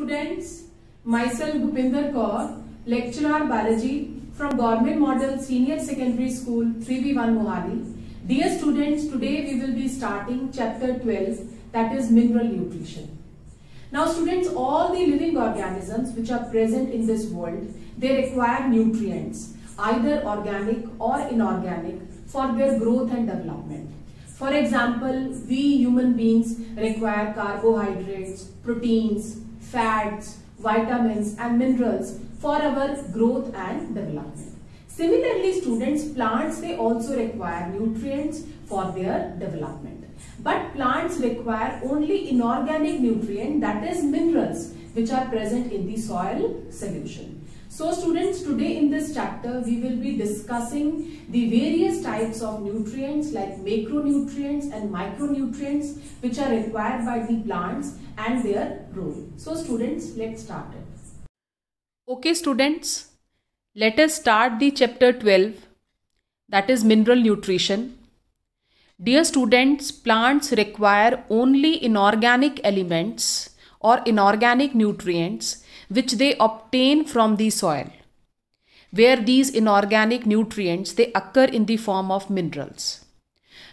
students, myself Bhupinder Kaur, lecturer biology from Government Model Senior Secondary School 3B1 Mohali. Dear students, today we will be starting chapter 12 that is mineral nutrition. Now students, all the living organisms which are present in this world, they require nutrients, either organic or inorganic for their growth and development. For example, we human beings require carbohydrates, proteins, fats, vitamins and minerals for our growth and development. Similarly, students, plants they also require nutrients for their development. But plants require only inorganic nutrient that is minerals which are present in the soil solution. So students today in this chapter we will be discussing the various types of nutrients like macronutrients and micronutrients which are required by the plants and their role. So students let's start it. Okay students let us start the chapter 12 that is mineral nutrition. Dear students plants require only inorganic elements or inorganic nutrients which they obtain from the soil where these inorganic nutrients they occur in the form of minerals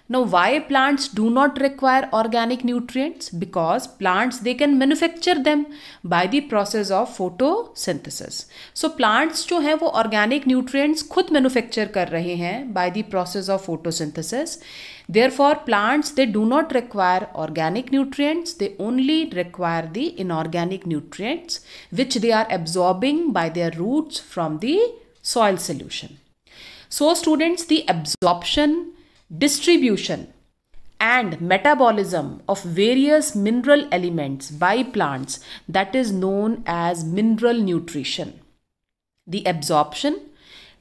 Now why plants do not require organic nutrients? Because plants they can manufacture them by the process of photosynthesis. So plants जो हैं वो organic nutrients खुद manufacture कर रहे हैं by the process of photosynthesis. Therefore plants they do not require organic nutrients. They only require the inorganic nutrients which they are absorbing by their roots from the soil solution. So students the absorption distribution and metabolism of various mineral elements by plants that is known as mineral nutrition. The absorption,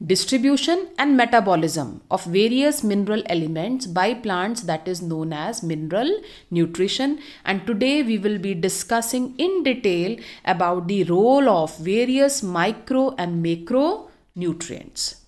distribution and metabolism of various mineral elements by plants that is known as mineral nutrition and today we will be discussing in detail about the role of various micro and macro nutrients.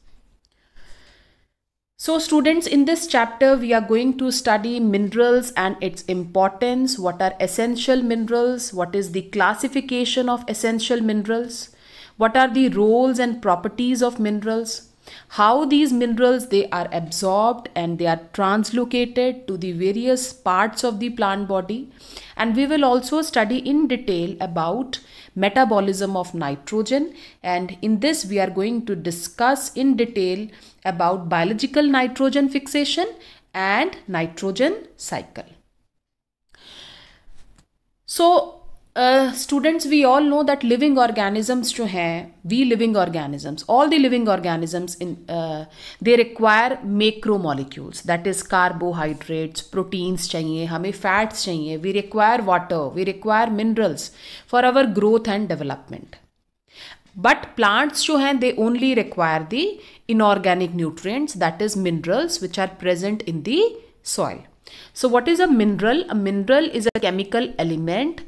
So students, in this chapter, we are going to study minerals and its importance, what are essential minerals, what is the classification of essential minerals, what are the roles and properties of minerals, how these minerals they are absorbed and they are translocated to the various parts of the plant body and we will also study in detail about metabolism of nitrogen and in this we are going to discuss in detail about biological nitrogen fixation and nitrogen cycle. So uh, students, we all know that living organisms, jo hai, we living organisms, all the living organisms, in uh, they require macromolecules, that is carbohydrates, proteins, chahiye, fats, chahiye, we require water, we require minerals for our growth and development. But plants जो हैं they only require the inorganic nutrients that is minerals which are present in the soil so what is a mineral a mineral is a chemical element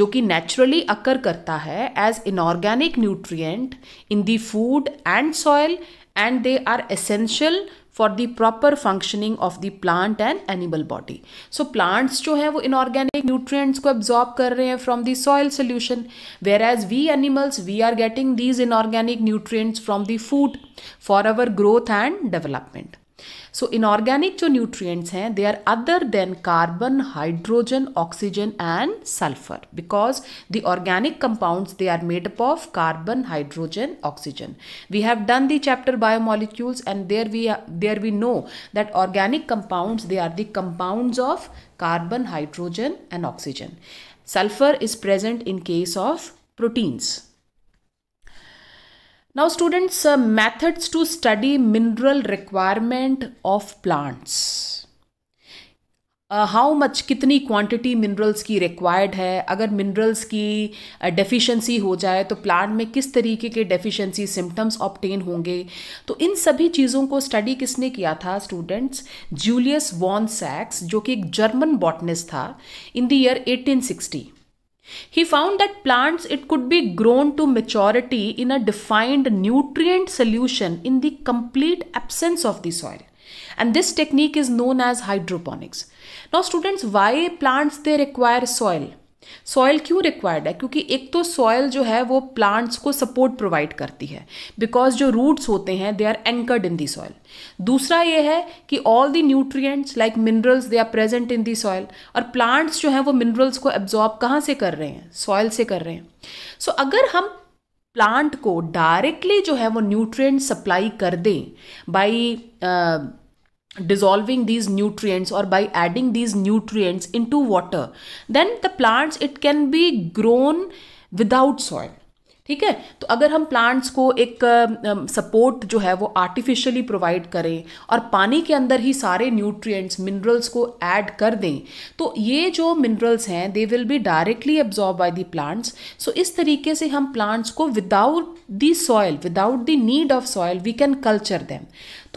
जो कि naturally occur करता है as inorganic nutrient in the food and soil and they are essential for the proper functioning of the plant and animal body so plants जो हैं वो inorganic nutrients को absorb कर रहे हैं from the soil solution where as we animals we are getting these inorganic nutrients from the food for our growth and development so inorganic जो nutrients हैं they are other than carbon hydrogen oxygen and sulphur because the organic compounds they are made up of carbon hydrogen oxygen we have done the chapter biomolecules and there we there we know that organic compounds they are the compounds of carbon hydrogen and oxygen sulphur is present in case of proteins now students methods to study mineral requirement of plants how much कितनी quantity minerals की required है अगर minerals की deficiency uh, हो जाए तो plant में किस तरीके के डेफिशिएंसी सिम्टम्स ऑप्टेन होंगे तो इन सभी चीज़ों को स्टडी किसने किया था स्टूडेंट्स जूलियस वॉन सैक्स जो कि एक जर्मन बॉटनिस्ट था in the year 1860 He found that plants it could be grown to maturity in a defined nutrient solution in the complete absence of the soil. And this technique is known as hydroponics. Now students, why plants they require soil? Soil क्यों required है क्योंकि एक तो soil जो है वो plants को support provide करती है बिकॉज जो रूट्स होते हैं they are anchored in the soil दूसरा ये है कि all the nutrients like minerals they are present in the soil और प्लांट्स जो हैं वो मिनरल्स को एब्जॉर्ब कहाँ से कर रहे हैं सॉयल से कर रहे हैं सो so, अगर हम प्लांट को डायरेक्टली जो है वो न्यूट्रिएंट सप्लाई कर दें by dissolving these nutrients or by adding these nutrients into water then the plants it can be grown without soil ठीक है तो अगर हम प्लांट्स को एक सपोर्ट um, um, जो है वो आर्टिफिशियली प्रोवाइड करें और पानी के अंदर ही सारे न्यूट्रिएंट्स मिनरल्स को ऐड कर दें तो ये जो मिनरल्स हैं they will be directly absorb by the plants so इस तरीके से हम प्लांट्स को without the soil without the need of soil we can culture them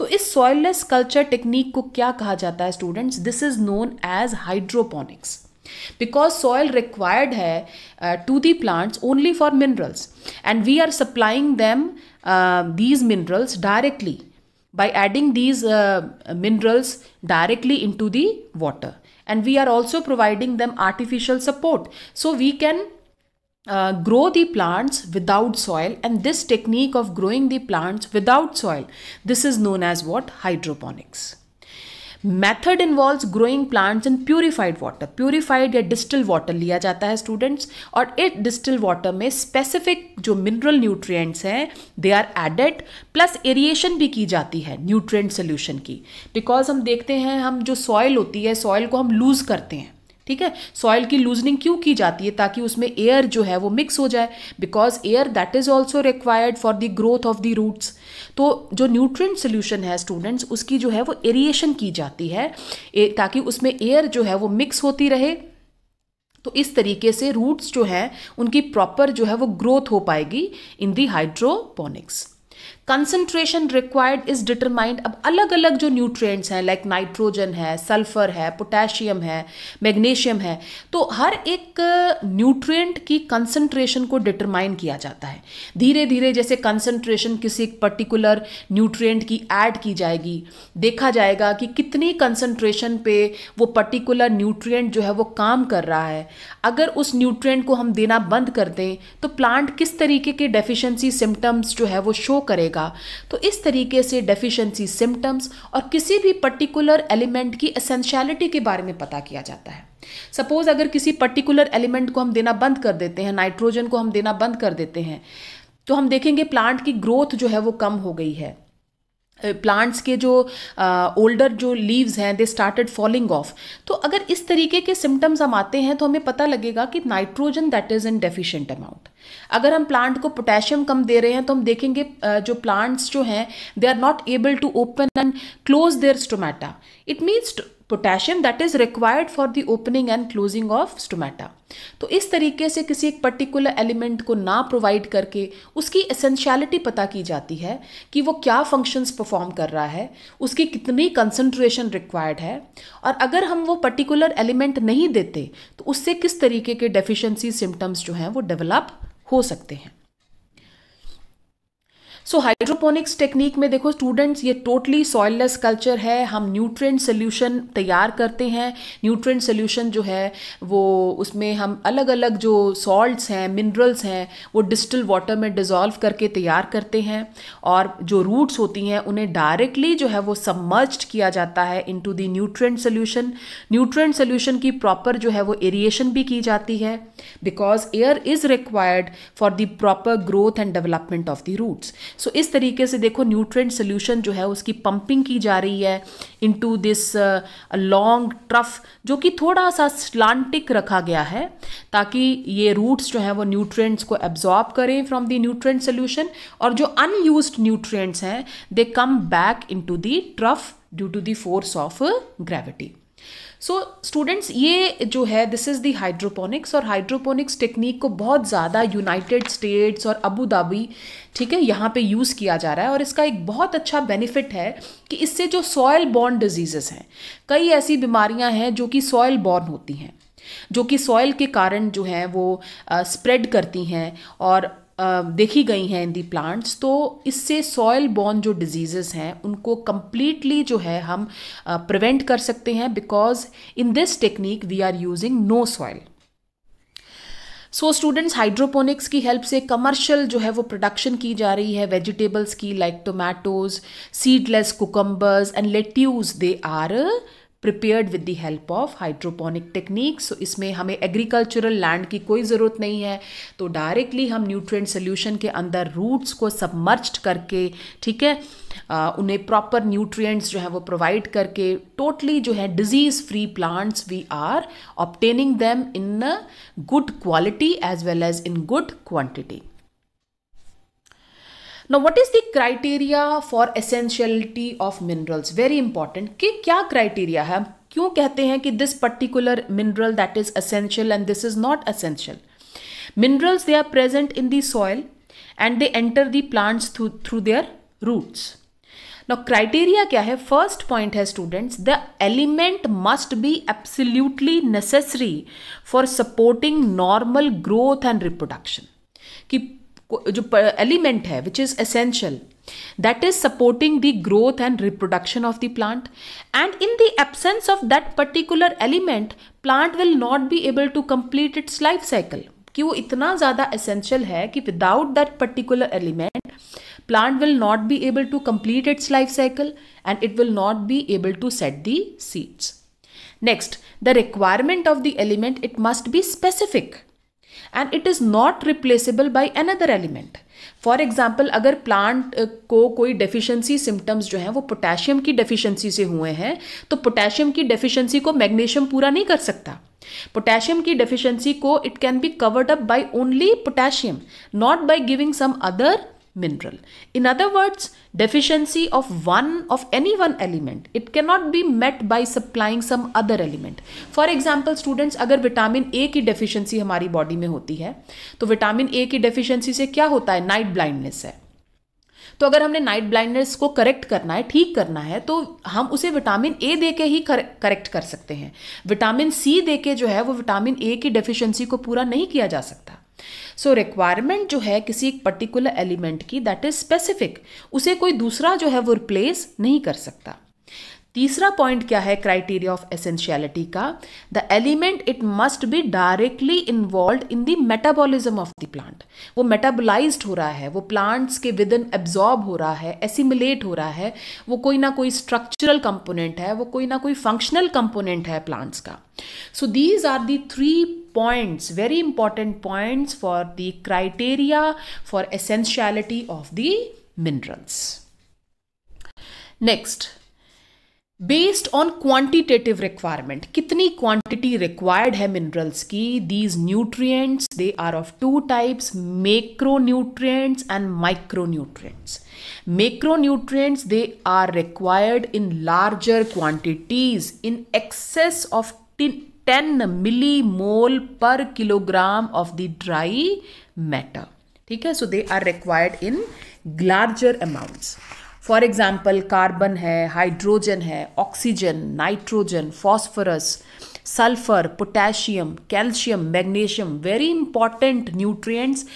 तो इस सॉयललेस कल्चर टेक्निक को क्या कहा जाता है students this is known as hydroponics because soil required है to the plants only for minerals and we are supplying them these minerals directly by adding these minerals directly in to the water and we are also providing them artificial support so we can uh, grow the plants without soil and this technique of growing the plants without soil this is known as what hydroponics method involve growing plants in purified water purified या distilled water लिया जाता है students और इस distilled water में specific जो mineral nutrients हैं they are added plus aeration भी की जाती है न्यूट्रिएंट सोल्यूशन की बिकॉज हम देखते हैं हम जो सॉयल होती है सॉयल को हम लूज़ करते हैं ठीक है सॉइल की लूजनिंग क्यों की जाती है ताकि उसमें एयर जो है वो मिक्स हो जाए because air that is also required for the growth of the roots तो जो न्यूट्रिएंट सोल्यूशन है स्टूडेंट्स उसकी जो है वो एरिएशन की जाती है ताकि उसमें एयर जो है वो मिक्स होती रहे तो इस तरीके से रूट्स जो हैं उनकी प्रॉपर जो है वो ग्रोथ हो पाएगी in the hydroponics concentration required is determined अब अलग अलग जो न्यूट्रिएंट्स हैं लाइक नाइट्रोजन है सल्फर है पोटेशियम है मैग्नीशियम है तो हर एक न्यूट्रिएंट की कंसनट्रेशन को डिटरमाइन किया जाता है धीरे धीरे जैसे कंसनट्रेशन किसी एक पर्टिकुलर न्यूट्रिएंट की ऐड की जाएगी देखा जाएगा कि कितनी कंसनट्रेशन पे वो पर्टिकुलर न्यूट्रिएंट जो है वो काम कर रहा है अगर उस न्यूट्रिएंट को हम देना बंद कर दें तो प्लांट किस तरीके के डेफिशिएंसी सिम्टम्स जो है वो शो करेगा का तो इस तरीके से डेफिशिएंसी सिम्टम्स और किसी भी पर्टिकुलर एलिमेंट की असेंशलिटी के बारे में पता किया जाता है सपोज अगर किसी पर्टिकुलर एलिमेंट को हम देना बंद कर देते हैं नाइट्रोजन को हम देना बंद कर देते हैं तो हम देखेंगे प्लांट की ग्रोथ जो है वो कम हो गई है प्लांट्स के जो ओल्डर जो लीव्स हैं दे स्टार्टेड फॉलिंग ऑफ तो अगर इस तरीके के सिम्टम्स हम आते हैं तो हमें पता लगेगा कि nitrogen that is in deficient amount अगर हम प्लांट को पोटेशियम कम दे रहे हैं तो हम देखेंगे जो प्लांट्स जो हैं they are not able to open and close their stomata it means potassium that is required for the opening and closing of stomata तो इस तरीके से किसी एक पर्टिकुलर एलिमेंट को ना प्रोवाइड करके उसकी एसेंशियलिटी पता की जाती है कि वो क्या फंक्शंस परफॉर्म कर रहा है उसकी कितनी कंसंट्रेशन रिक्वायर्ड है और अगर हम वो पर्टिकुलर एलिमेंट नहीं देते तो उससे किस तरीके के डेफिशिएंसी सिम्टम्स जो हैं वो डेवलप हो सकते हैं सो हाइड्रोपोनिक्स टेक्निक में देखो स्टूडेंट्स ये टोटली सॉयलेस कल्चर है हम न्यूट्रेंट सोल्यूशन तैयार करते हैं न्यूट्रेंट सोल्यूशन जो है वो उसमें हम अलग अलग जो सॉल्ट्स हैं मिनरल्स हैं वो डिस्टल वाटर में डिज़ोल्व करके तैयार करते हैं और जो रूट्स होती हैं उन्हें डायरेक्टली जो है वो सबमर्ज किया जाता है in to the nutrient solution nutrient solution की प्रॉपर जो है वो एरिएशन भी की जाती है because air is required for the proper growth and development of the roots so so, इस तरीके से देखो न्यूट्रेंट सोल्यूशन जो है उसकी पंपिंग की जा रही है इनटू दिस लॉन्ग ट्रफ जो कि थोड़ा सा स्लांटिक रखा गया है ताकि ये रूट्स जो हैं वो न्यूट्रेंट्स को एब्जॉर्ब करें फ्रॉम दी न्यूट्रेंट सोल्यूशन और जो अनयूज न्यूट्रेंट्स हैं they come back into the trough due to the force of gravity so students ये जो है दिस इज़ दी हाइड्रोपोनिक्स और हाइड्रोपोनिक्स टेक्निक को बहुत ज़्यादा यूनाइटेड स्टेट्स और अबू धाबी ठीक है यहाँ पे यूज़ किया जा रहा है और इसका एक बहुत अच्छा बेनिफिट है कि इससे जो सॉयल बॉर्न डिजीज़ हैं कई ऐसी बीमारियाँ हैं जो कि सॉयल बॉर्न होती हैं जो कि सॉयल के कारण जो हैं वो स्प्रेड करती हैं और देखी गई हैं इन दी प्लांट्स तो इससे सॉयल बॉर्न जो डिजीज़ेस हैं उनको कम्प्लीटली जो है हम प्रिवेंट कर सकते हैं because in this technique we are using no soil so students hydroponics की हेल्प से कमर्शियल जो है वो प्रोडक्शन की जा रही है वेजिटेबल्स की like tomatoes seedless cucumbers and lettuce they are prepared with the help of hydroponic technique so इसमें हमें एग्रीकल्चरल लैंड की कोई ज़रूरत नहीं है तो डायरेक्टली हम न्यूट्रिएंट सोल्यूशन के अंदर रूट्स को सबमर्ज्ड करके ठीक है आ, उन्हें प्रॉपर न्यूट्रिएंट्स जो है वो प्रोवाइड करके टोटली जो है disease free plants we are obtaining them in good quality as well as in good quantity Now, what is the criteria for essentiality of minerals? Very important. कि क्या criteria है? क्यों कहते हैं कि this particular mineral that is essential and this is not essential? Minerals they are present in the soil and they enter the plants through their roots. Now, criteria क्या है? First point है students, the element must be absolutely necessary for supporting normal growth and reproduction. जो element है which is essential that is supporting the growth and reproduction of the plant and in the absence of that particular element plant will not be able to complete its life cycle कि वो इतना ज्यादा essential है कि without that particular element plant will not be able to complete its life cycle and it will not be able to set the seeds next the requirement of the element it must be specific and it is not replaceable by another element for example अगर plant को कोई deficiency symptoms जो हैं वो potassium की deficiency से हुए हैं तो पोटेशियम की डेफिशिएंसी को मैग्नीशियम पूरा नहीं कर सकता पोटेशियम की डेफिशिएंसी को it can be covered up by only potassium not by giving some other mineral. In other words, deficiency of one of any one element, it cannot be met by supplying some other element. For example, students अगर vitamin A की deficiency हमारी body में होती है तो vitamin A की deficiency से क्या होता है night blindness है तो अगर हमने नाइट ब्लाइंडनेस को करेक्ट करना है ठीक करना है तो हम उसे विटामिन ए दे के ही करेक्ट कर सकते हैं विटामिन सी दे के जो है वो विटामिन ए की डेफिशिएंसी को पूरा नहीं किया जा सकता सो so, रिक्वायरमेंट जो है किसी एक पर्टिकुलर एलिमेंट की दैट इज स्पेसिफिक उसे कोई दूसरा जो है वो रिप्लेस नहीं कर सकता तीसरा पॉइंट क्या है क्राइटेरिया ऑफ एसेंशियलिटी का the element it must be directly involve in the metabolism of the plant वो मेटाबोलाइज हो रहा है वो प्लांट्स के विद इन एब्जॉर्ब हो रहा है एसिमुलेट हो रहा है वो कोई ना कोई स्ट्रक्चरल कंपोनेंट है वो कोई ना कोई फंक्शनल कंपोनेंट है प्लांट्स का so these are the three points very important points for the criteria for essentiality of the minerals next based on quantitative requirement कितनी क्वांटिटी रिक्वायर्ड है मिनरल्स की these nutrients they are of two types macro nutrients and micro nutrients macro nutrients they are required in larger quantities in excess of ten milli mole per kilogram of the dry matter ठीक है so they are required in larger amounts for example carbon है hydrogen है oxygen nitrogen phosphorus sulphur potassium calcium magnesium very important nutrients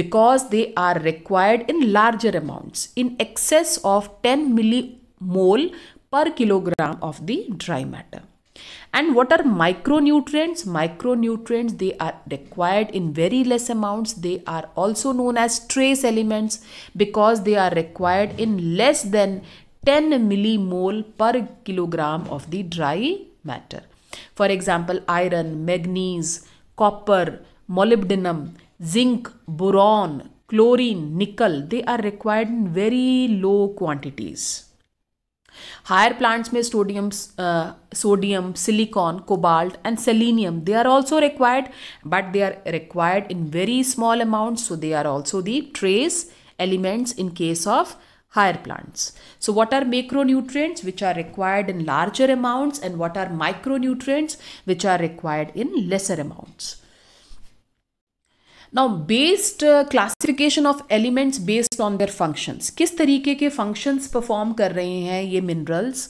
because they are required in larger amounts in excess of ten milli mole per kilogram of the dry matter And what are micronutrients? Micronutrients, they are required in very less amounts. They are also known as trace elements because they are required in less than 10 millimole per kilogram of the dry matter. For example, iron, manganese, copper, molybdenum, zinc, boron, chlorine, nickel, they are required in very low quantities. Higher plants may sodium, uh, sodium, silicon, cobalt and selenium. They are also required but they are required in very small amounts. So they are also the trace elements in case of higher plants. So what are macronutrients which are required in larger amounts and what are micronutrients which are required in lesser amounts. Now based classification of elements based on their functions किस तरीके के functions perform कर रहे हैं ये minerals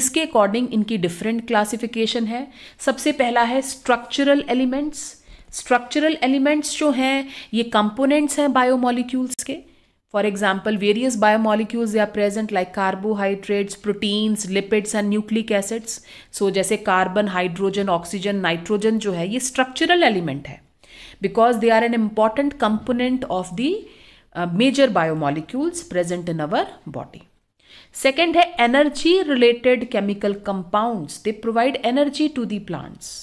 इसके according इनकी different classification है सबसे पहला है स्ट्रक्चरल एलिमेंट्स स्ट्रक्चरल एलिमेंट्स जो हैं ये कंपोनेंट्स हैं बायोमोलिक्यूल्स के फॉर एग्जाम्पल वेरियस बायोमोलिक्यूल्स या are present like carbohydrates proteins lipids and nucleic acids so जैसे कार्बन हाइड्रोजन ऑक्सीजन नाइट्रोजन जो है ये स्ट्रक्चरल एलिमेंट है because they are an important component of the uh, major biomolecules present in our body. Second है energy related chemical compounds. They provide energy to the plants.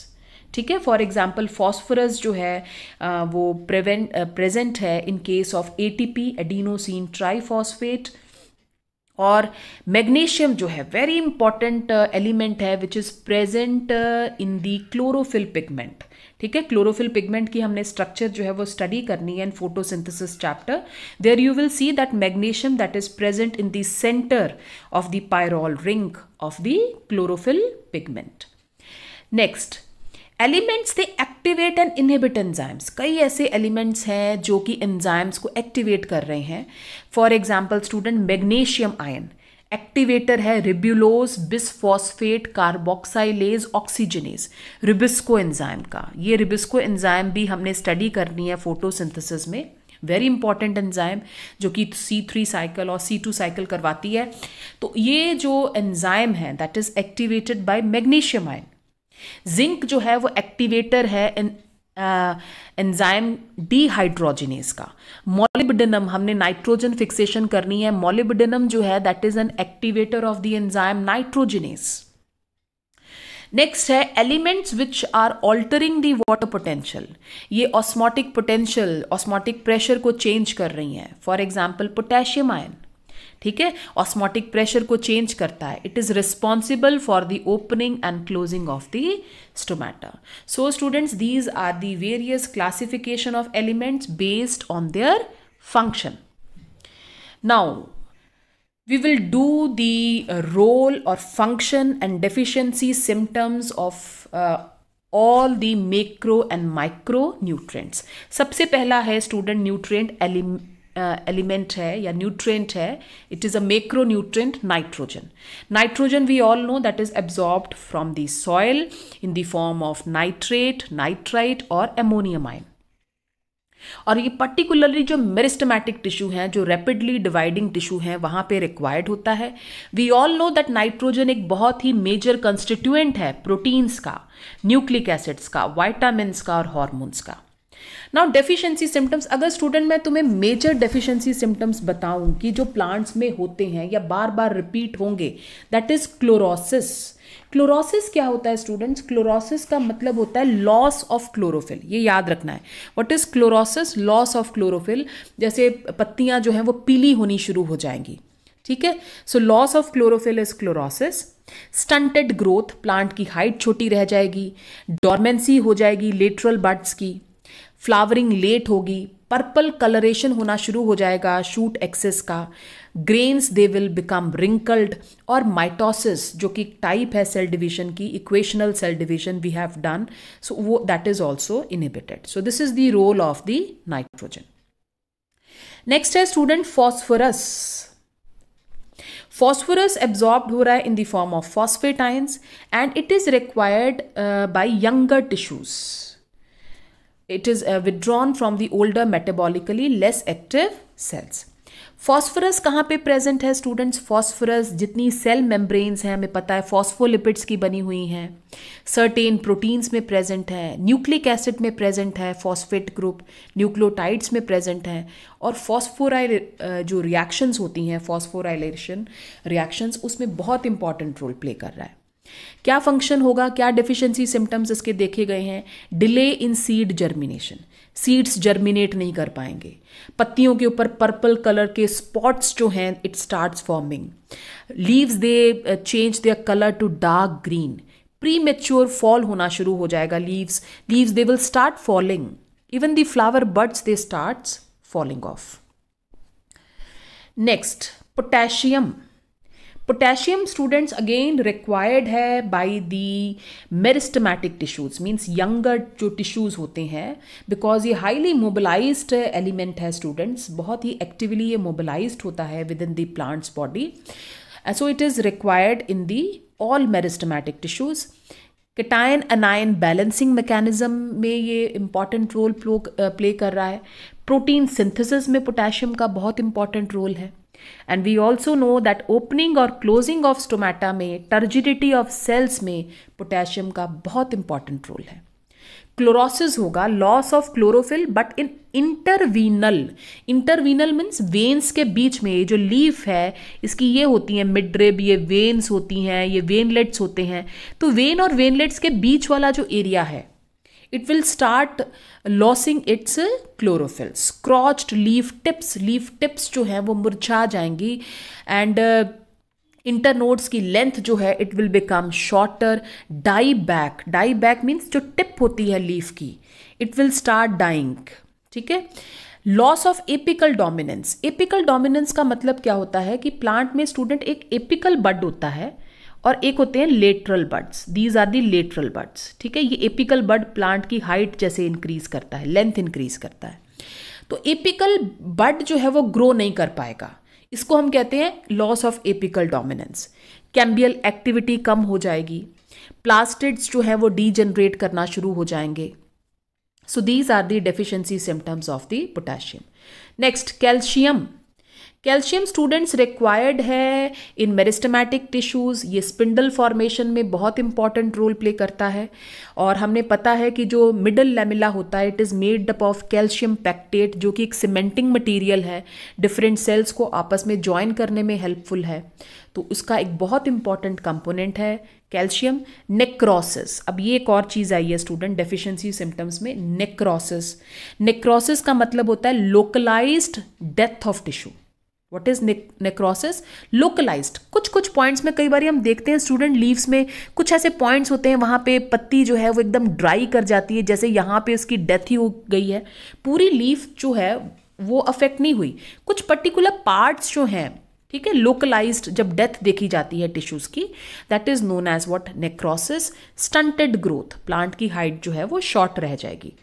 ठीक है for example phosphorus जो है आ, वो prevent present है in case of A T P adenosine triphosphate और magnesium जो है वेरी इंपॉर्टेंट एलिमेंट है which is present in the chlorophyll pigment ठीक है क्लोरोफिल पिगमेंट की हमने स्ट्रक्चर जो है वो स्टडी करनी है in photosynthesis chapter there you will see that magnesium that is present in the centre of the pyrrole ring of the chlorophyll pigment next elements they activate and inhibit enzymes कई ऐसे elements हैं जो कि enzymes को activate कर रहे हैं for example student magnesium ion activator है ribulose bisphosphate carboxylase oxygenase rubisco enzyme का ये रिबिस्को एंजाइम भी हमने स्टडी करनी है फोटोसिंथेसिस में वेरी इंपॉर्टेंट एंजाइम जो कि सी थ्री साइकिल और सी टू साइकिल करवाती है तो ये जो एंजाइम है that is activated by magnesium ion zinc जो है वो एक्टिवेटर है एंजाइम डीहाइड्रोजिनेस का मोलिबिडेनम हमने नाइट्रोजन फिक्सेशन करनी है मोलिबिडेनम जो है that is an activator of the enzyme nitrogenase next है elements which are altering the water potential ये ऑस्मोटिक पोटेंशियल ऑस्मोटिक प्रेशर को चेंज कर रही हैं फॉर एग्जाम्पल पोटेशियम आयन ठीक है ऑस्मोटिक प्रेशर को चेंज करता है it is responsible for the opening and closing of the stomata so students these are the various classification of elements based on their function now we will do the uh, role or function and deficiency symptoms of uh, all the macro and micro nutrients सबसे पहला है student nutrient element है या nutrient है it is a macro nutrient nitrogen nitrogen we all know that is absorbed from the soil in the form of nitrate nitrite और ammonium ion और ये particularly जो मेरिस्टमैटिक टिश्यू हैं जो rapidly dividing tissue हैं वहाँ पे रिक्वायर्ड होता है we all know that nitrogen एक बहुत ही मेजर कंस्टिट्यूएंट है प्रोटीन्स का न्यूक्लिक एसिड्स का वाइटामिन का और हॉर्मोन्स का नाउ डेफिशिएंसी सिम्टम्स अगर स्टूडेंट मैं तुम्हें मेजर डेफिशिएंसी सिम्टम्स बताऊं कि जो प्लांट्स में होते हैं या बार बार रिपीट होंगे दैट इज क्लोरोसिस क्लोरोसिस क्या होता है स्टूडेंट्स क्लोरोसिस का मतलब होता है लॉस ऑफ क्लोरोफिल ये याद रखना है what is chlorosis loss of chlorophyll जैसे पत्तियां जो हैं वो पीली होनी शुरू हो जाएंगी ठीक है so loss of chlorophyll is chlorosis stunted growth plant की हाइट छोटी रह जाएगी डॉर्मेंसी हो जाएगी लेटरल बड्स की फ्लावरिंग लेट होगी पर्पल कलरेशन होना शुरू हो जाएगा शूट एक्सेस का grains they will become wrinkled और माइटोसिस जो कि टाइप है सेल डिवीजन की equational cell division we have done so वो that is also inhibited so this is the role of the nitrogen next है student phosphorus phosphorus absorb हो रहा है in the form of phosphate ions and it is required by younger tissues it is uh, withdrawn from the older metabolically less active cells phosphorus कहाँ पे present है students phosphorus जितनी cell membranes हैं हमें पता है फॉस्फोलिपिड्स की बनी हुई हैं सर्टेन प्रोटीन्स में प्रेजेंट है न्यूक्लिक एसिड में प्रेजेंट है फॉस्फेट ग्रुप न्यूक्लोटाइड्स में प्रेजेंट है और फॉस्फोराइल uh, जो रिएक्शंस होती हैं फॉस्फोराइलेशन रिएक्शंस उसमें बहुत इंपॉर्टेंट रोल प्ले कर रहा है क्या फंक्शन होगा क्या डिफिशियंसी सिम्टम्स इसके देखे गए हैं delay in seed germination seeds germinate नहीं कर पाएंगे पत्तियों के ऊपर पर्पल कलर के स्पॉट्स जो हैं it starts forming leaves they change their colour to dark green premature fall होना शुरू हो जाएगा leaves leaves they will start falling even the flower buds they start falling off next potassium potassium students again required है by the meristematic tissues means younger जो tissues होते हैं because ये highly mobilise element है students बहुत ही actively ये mobilise होता है within the plants body so it is required in the all meristematic tissues cation anion balancing mechanism में ये इम्पॉर्टेंट रोल प्ले कर रहा है प्रोटीन सिंथेसिस में पोटेशियम का बहुत इंपॉर्टेंट रोल है and we also know that opening और क्लोजिंग ऑफ स्टोमेटा में टर्जिडिटी ऑफ सेल्स में पोटेशियम का बहुत इंपॉर्टेंट रोल है क्लोरोसिस होगा loss of chlorophyll but in interveinal interveinal means veins के बीच में ये जो लीफ है इसकी ये होती है मिड्रेब ये वेन्स होती हैं ये वेनलेट्स होते हैं तो वेन और वेनलेट्स के बीच वाला जो एरिया है it will start losing its chlorophyll scorched leaf tips leaf tips जो हैं वो मुरझा जाएंगी एंड इंटर नोड्स की लेंथ जो है it will become shorter die back die back means जो टिप होती है लीफ की इट विल स्टार्ट डाइंग ठीक है loss of apical dominance apical dominance का मतलब क्या होता है कि प्लांट में स्टूडेंट एक एपिकल बड होता है और एक होते हैं lateral buds these are the lateral buds ठीक है ये एपिकल बर्ड प्लांट की हाइट जैसे इंक्रीज करता है लेंथ इंक्रीज करता है तो एपिकल बर्ड जो है वो ग्रो नहीं कर पाएगा इसको हम कहते हैं loss of apical dominance cambial activity कम हो जाएगी प्लास्टिड्स जो है वो डीजनरेट करना शुरू हो जाएंगे so these are the deficiency symptoms of the potassium next calcium calcium students required है इन मेरिस्टमैटिक टिश्यूज़ ये स्पिंडल फॉर्मेशन में बहुत इंपॉर्टेंट रोल प्ले करता है और हमने पता है कि जो मिडल लेमिला होता है it is made up of calcium pectate जो कि एक सीमेंटिंग मटेरियल है डिफरेंट सेल्स को आपस में ज्वाइन करने में हेल्पफुल है तो उसका एक बहुत इंपॉर्टेंट कंपोनेंट है कैल्शियम नेक्रोसिस अब ये एक और चीज़ आई है स्टूडेंट डेफिशिएंसी सिम्टम्स में नेक्रोसिस नेक्रोसिस का मतलब होता है localised death of tissue what is necrosis localise कुछ कुछ पॉइंट्स में कई बार हम देखते हैं स्टूडेंट लीव्स में कुछ ऐसे पॉइंट्स होते हैं वहाँ पे पत्ती जो है वो एकदम ड्राई कर जाती है जैसे यहाँ पे उसकी डेथ ही हो गई है पूरी लीफ जो है वो अफेक्ट नहीं हुई कुछ पर्टिकुलर पार्ट्स जो हैं ठीक है लोकलाइज जब डेथ देखी जाती है टिश्यूज की that is known as what necrosis stunted growth plant की हाइट जो है वो शॉर्ट रह जाएगी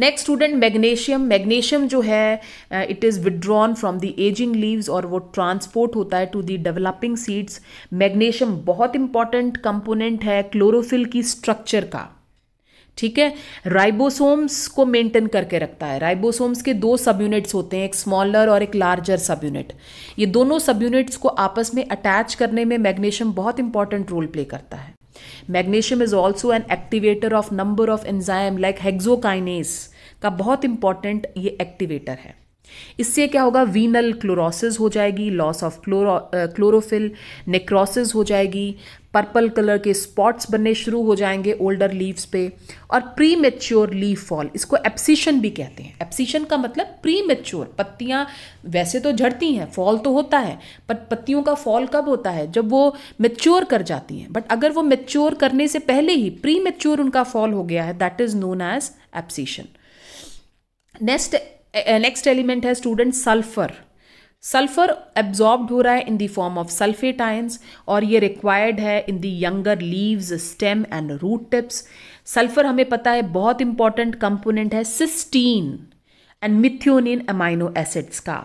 नेक्स्ट स्टूडेंट मैग्नीशियम मैग्नीशियम जो है it is withdrawn from the ageing leaves और वो ट्रांसपोर्ट होता है to the developing seeds magnesium बहुत इंपॉर्टेंट कंपोनेंट है क्लोरोफिल की स्ट्रक्चर का ठीक है राइबोसोम्स को मेंटेन करके रखता है राइबोसोम्स के दो सब यूनिट्स होते हैं एक स्मॉलर और एक लार्जर सब यूनिट ये दोनों सब यूनिट्स को आपस में अटैच करने में मैग्नीशियम बहुत इंपॉर्टेंट रोल प्ले करता है magnesium is also an activator of number of enzyme like hexokinase का बहुत इंपॉर्टेंट ये एक्टिवेटर है इससे क्या होगा वीनल क्लोरोसिस हो जाएगी लॉस ऑफ क्लोरोफिल नेक्रोसिस हो जाएगी पर्पल कलर के स्पॉट्स बनने शुरू हो जाएंगे ओल्डर लीव्स पे और प्री मेच्योर लीव फॉल इसको एप्सीशन भी कहते हैं एप्सीशन का मतलब प्री मेच्योर पत्तियाँ वैसे तो झड़ती हैं फॉल तो होता है पर पत्तियों का फॉल कब होता है जब वो मेच्योर कर जाती हैं बट अगर वो मेच्योर करने से पहले ही प्री मेच्योर उनका फॉल हो गया है that is known as abscission next next element है स्टूडेंट सल्फर सल्फर एब्जॉर्ब्ड हो रहा है in the form of sulphate ions और ये रिक्वायर्ड है in the younger leaves stem and root tips sulphur हमें पता है बहुत इंपॉर्टेंट कंपोनेंट है cysteine and methionine amino acids का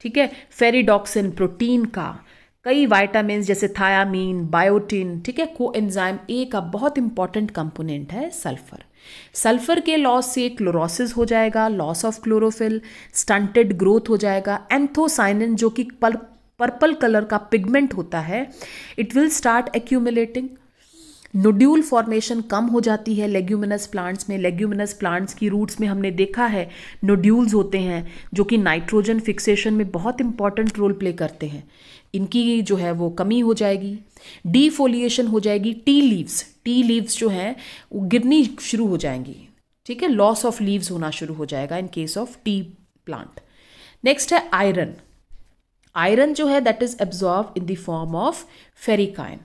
ठीक है फेरीडॉक्सिन प्रोटीन का कई वाइटामिन जैसे थायामीन बायोटिन ठीक है को एंजाइम ए का बहुत इंपॉर्टेंट कंपोनेंट है सल्फर सल्फर के लॉस से क्लोरोसिस हो जाएगा loss of chlorophyll stunted growth हो जाएगा एंथोसाइनिन जो कि पर्पल कलर का पिगमेंट होता है it will start accumulating nodule formation कम हो जाती है लेग्यूमिनस प्लांट्स में लेग्यूमिनस प्लांट्स की रूट्स में हमने देखा है नोड्यूल्स होते हैं जो कि नाइट्रोजन फिक्सेशन में बहुत इंपॉर्टेंट रोल प्ले करते हैं इनकी जो है वो कमी हो जाएगी डीफोलिएशन हो जाएगी टी लीव्स टी लीव्स जो हैं वो गिरनी शुरू हो जाएंगी ठीक है लॉस ऑफ लीव्स होना शुरू हो जाएगा in case of tea plant next है आयरन आयरन जो है that is absorb in the form of ferric ion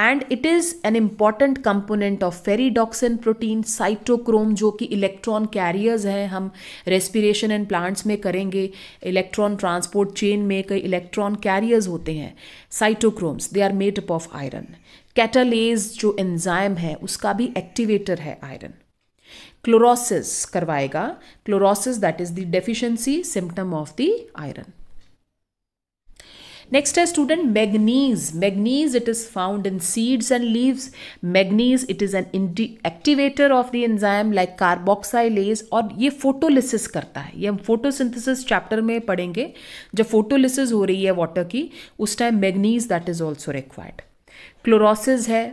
and it is an important component of ferredoxin protein cytochrome जो कि इलेक्ट्रॉन कैरियर्स हैं हम रेस्पिरेशन एंड प्लांट्स में करेंगे electron transport chain में कई इलेक्ट्रॉन कैरियर्स होते हैं cytochromes they are made up of iron catalase जो एंजाइम है उसका भी एक्टिवेटर है आयरन क्लोरोसिस करवाएगा chlorosis that is the deficiency symptom of the iron next है student manganese manganese it is found in seeds and leaves manganese it is an activator of the enzyme like carboxylase और ये photolysis करता है ये हम photosynthesis chapter में पढ़ेंगे जब फोटोलिसिस हो रही है वाटर की उस time manganese that is also required chlorosis है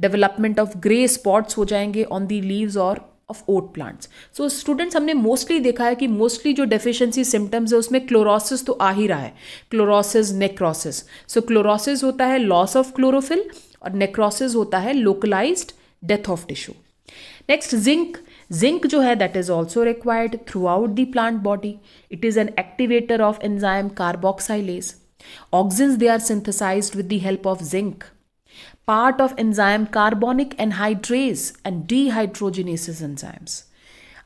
डेवलपमेंट ऑफ ग्रे स्पॉट्स हो जाएंगे ऑन दी लीव्स और of oat plants so students हमने मोस्टली देखा है कि मोस्टली जो डेफिशिएंसी सिम्टम्स है उसमें क्लोरोसिस तो आ ही रहा है क्लोरोसिस नेक्रोसिस सो क्लोरोसिस होता है लॉस ऑफ क्लोरोफिल और नेक्रोसिस होता है localised death of tissue next zinc zinc जो है that is also required throughout the plant body it is an activator of enzyme carboxylase auxins they are synthesised with the help of zinc part of enzyme carbonic anhydrase and dehydrogenases enzymes.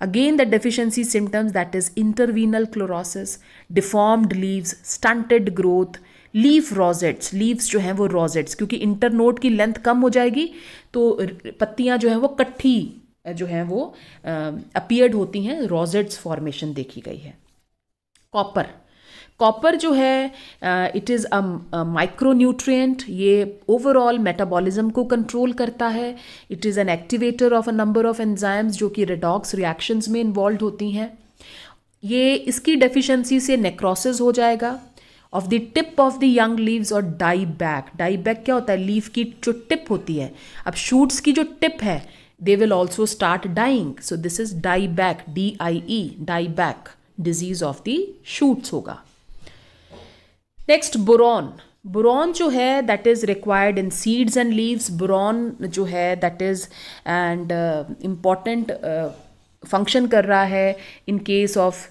Again, the deficiency symptoms that is intervenal chlorosis, deformed leaves, stunted growth, leaf rosettes leaves जो हैं वो rosettes क्योंकि internode की length कम हो जाएगी तो पत्तियां जो हैं वो कट्ठी जो हैं वो अपियर्ड होती हैं रोजेट्स फॉर्मेशन देखी गई है कॉपर कॉपर जो है इट इज़ अ माइक्रो ये ओवरऑल मेटाबॉलिज्म को कंट्रोल करता है it is an activator of a number of enzymes जो कि रेडॉक्स रिएक्शंस में इन्वॉल्व होती हैं ये इसकी डेफिशिएंसी से नेक्रोसिस हो जाएगा of the tip of the young leaves और डाई बैक डाई बैक क्या होता है लीव की जो टिप होती है अब शूट्स की जो टिप है they will also start dying so this is die back D I E die back disease of the shoots होगा नेक्स्ट बुरॉन बुरॉन जो है that is required in seeds and leaves boron जो है that is and important function कर रहा है in case of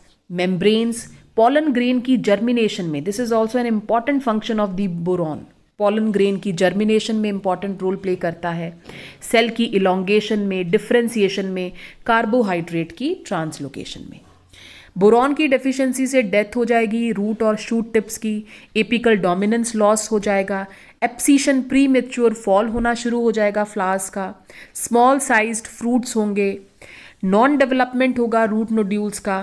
membranes pollen grain की germination में this is also an important function of the boron pollen grain की germination में important role play करता है सेल की इलोंगेशन में डिफ्रेंसिएशन में कार्बोहाइड्रेट की ट्रांसलोकेशन में बोरॉन की डेफिशिएंसी से डेथ हो जाएगी रूट और शूट टिप्स की एपिकल डोमिनेंस लॉस हो जाएगा एप्सीशन प्री मेच्योर फॉल होना शुरू हो जाएगा फ्लावर्स का स्मॉल साइज्ड फ्रूट्स होंगे नॉन डेवलपमेंट होगा रूट नोड्यूल्स का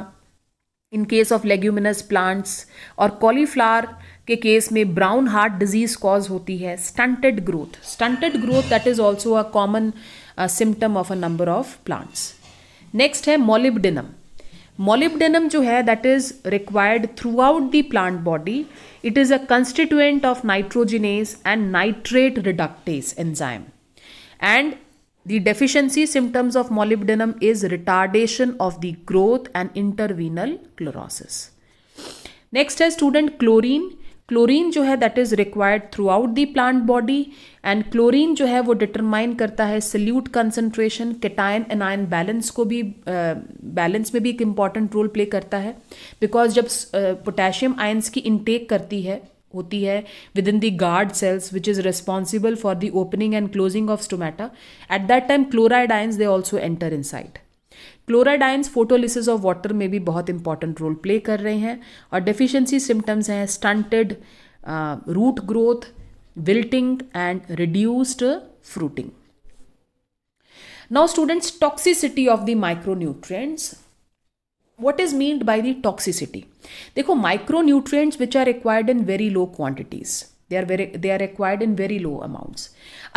in case of leguminous plants और कॉलीफ्लावर के केस में ब्राउन हार्ट डिजीज कॉज होती है stunted growth stunted growth that is also a common symptom of a number of plants next है molybdenum molybdenum जो है that is required throughout the plant body it is a constituent of nitrogenase and nitrate reductase enzyme and the deficiency symptoms of molybdenum is retardation of the growth and interveinal chlorosis next है student chlorine chlorine जो है that is required throughout the plant body and chlorine जो है वो determine करता है solute concentration cation ion balance को भी बैलेंस uh, में भी एक इम्पॉर्टेंट रोल प्ले करता है बिकॉज जब पोटेशियम uh, आयंस की इनटेक करती है होती है within the guard cells which is responsible for the opening and closing of stomata at that time chloride ions they also enter inside chloride ions photolysis of water में भी बहुत important role play कर रहे हैं और deficiency symptoms हैं stunted root growth wilting and reduced fruiting now students toxicity of the micronutrients what is meant by the toxicity देखो micronutrient which are required in very low quantities they are very they are required in very low amounts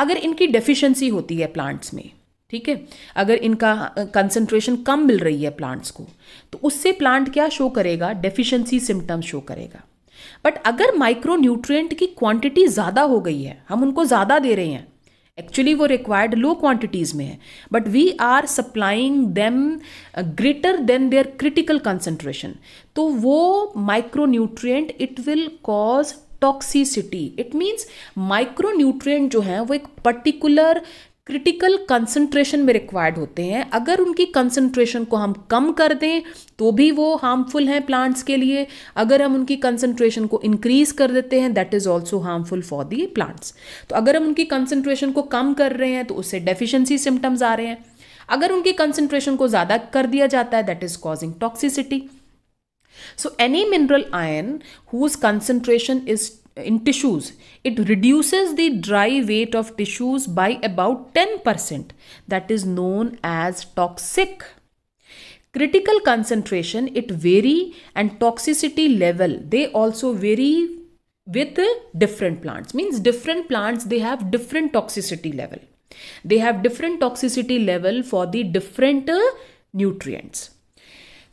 अगर इनकी deficiency होती है plants में ठीक है अगर इनका कंसंट्रेशन कम मिल रही है प्लांट्स को तो उससे प्लांट क्या शो करेगा डेफिशिएंसी सिम्टम्स शो करेगा बट अगर माइक्रो न्यूट्रिएंट की क्वांटिटी ज़्यादा हो गई है हम उनको ज़्यादा दे रहे हैं एक्चुअली वो रिक्वायर्ड लो क्वांटिटीज़ में है but we are supplying them greater than their critical concentration तो वो micro nutrient it will cause toxicity it means micro nutrient जो हैं वो एक पर्टिकुलर क्रिटिकल कंसंट्रेशन में रिक्वायर्ड होते हैं अगर उनकी कंसंट्रेशन को हम कम कर दें तो भी वो हार्मफुल हैं प्लांट्स के लिए अगर हम उनकी कंसंट्रेशन को इंक्रीज कर देते हैं that is also harmful for the plants तो अगर हम उनकी कंसंट्रेशन को कम कर रहे हैं तो उससे डेफिशिएंसी सिम्टम्स आ रहे हैं अगर उनकी कंसंट्रेशन को ज़्यादा कर दिया जाता है that is causing toxicity so any mineral ion whose concentration is in tissues it reduces the dry weight of tissues by about 10% that is known as toxic critical concentration it vary and toxicity level they also vary with different plants means different plants they have different toxicity level they have different toxicity level for the different uh, nutrients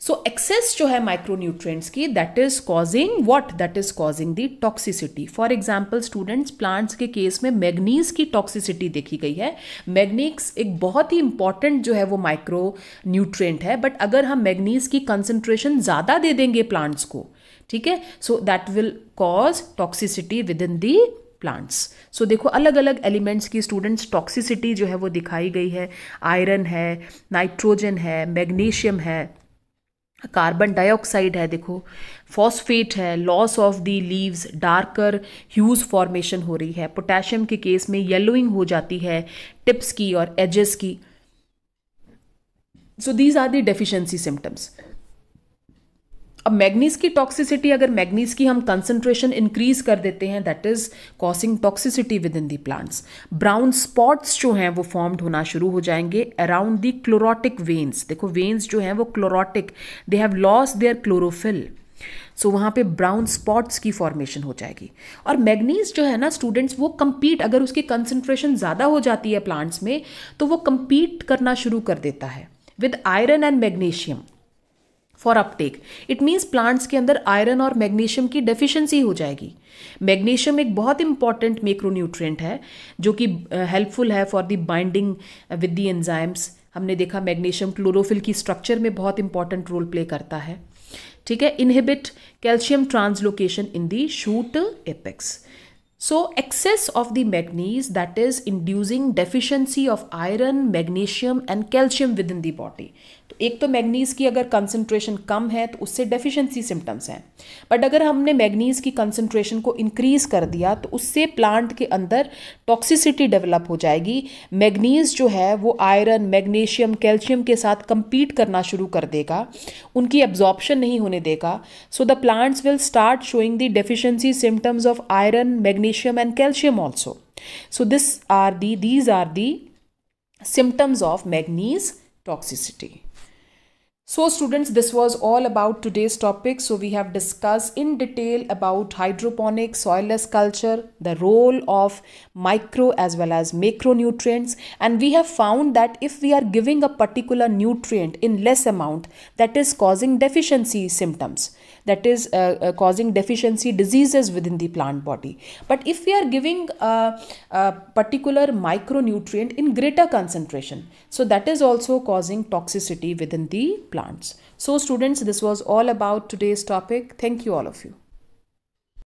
so excess जो है micro nutrients की that is causing what that is causing the toxicity for example students plants के case में manganese की टॉक्सिसिटी देखी गई है मैग्नीज एक बहुत ही इंपॉर्टेंट जो है वो माइक्रो न्यूट्रिएंट है बट अगर हम मैग्नीज की कंसनट्रेशन ज़्यादा दे देंगे प्लांट्स को ठीक है so that will cause toxicity within the plants so देखो अलग अलग एलिमेंट्स की स्टूडेंट्स टॉक्सिसिटी जो है वो दिखाई गई है आयरन है नाइट्रोजन है मैग्नीशियम है कार्बन डाइऑक्साइड है देखो फॉस्फेट है loss of the leaves darker hues formation हो रही है पोटेशियम के केस में येलोइंग हो जाती है टिप्स की और एजेस की so these are the deficiency symptoms अब मैग्नीज की टॉक्सिसिटी अगर मैग्नीज की हम कंसनट्रेशन इंक्रीज कर देते हैं that is causing toxicity within the plants brown spots जो हैं वो फॉर्म्ड होना शुरू हो जाएंगे अराउंड दी क्लोरोटिक वेन्स देखो वेन्स जो हैं वो chlorotic they have loss their chlorophyll so so, वहाँ पे ब्राउन स्पॉट्स की फॉर्मेशन हो जाएगी और मैग्नीज जो है ना स्टूडेंट्स वो कम्पीट अगर उसकी कंसनट्रेशन ज़्यादा हो जाती है प्लांट्स में तो वो कम्पीट करना शुरू कर देता है with iron and magnesium for uptake it means plants के अंदर आयरन और मैग्नीशियम की डेफिशिएंसी हो जाएगी मैग्नीशियम एक बहुत इंपॉर्टेंट माइक्रोन्यूट्रिएंट है जो कि हेल्पफुल uh, है for the binding with the enzymes हमने देखा मैग्नीशियम क्लोरोफिल की स्ट्रक्चर में बहुत इंपॉर्टेंट रोल प्ले करता है ठीक है inhibit calcium translocation in the shoot apex so excess of the manganese that is inducing deficiency of iron magnesium and calcium within the body तो एक तो मैग्नीज़ की अगर कंसनट्रेशन कम है तो उससे डेफिशिएंसी सिम्टम्स हैं बट अगर हमने मैग्नीज़ की कंसनट्रेशन को इंक्रीज़ कर दिया तो उससे प्लांट के अंदर टॉक्सिसिटी डेवलप हो जाएगी मैग्नीज़ जो है वो आयरन मैग्नीशियम कैल्शियम के साथ कम्पीट करना शुरू कर देगा उनकी एब्जॉर्प्शन नहीं होने देगा so the plants will start showing the deficiency symptoms of iron magnesium and calcium also so this are the these are the symptoms of manganese toxicity So students, this was all about today's topic. So we have discussed in detail about hydroponic soilless culture, the role of micro as well as macronutrients. And we have found that if we are giving a particular nutrient in less amount, that is causing deficiency symptoms that is uh, uh, causing deficiency diseases within the plant body. But if we are giving a, uh, a uh, particular micronutrient in greater concentration, so that is also causing toxicity within the plants. So students, this was all about today's topic. Thank you all of you.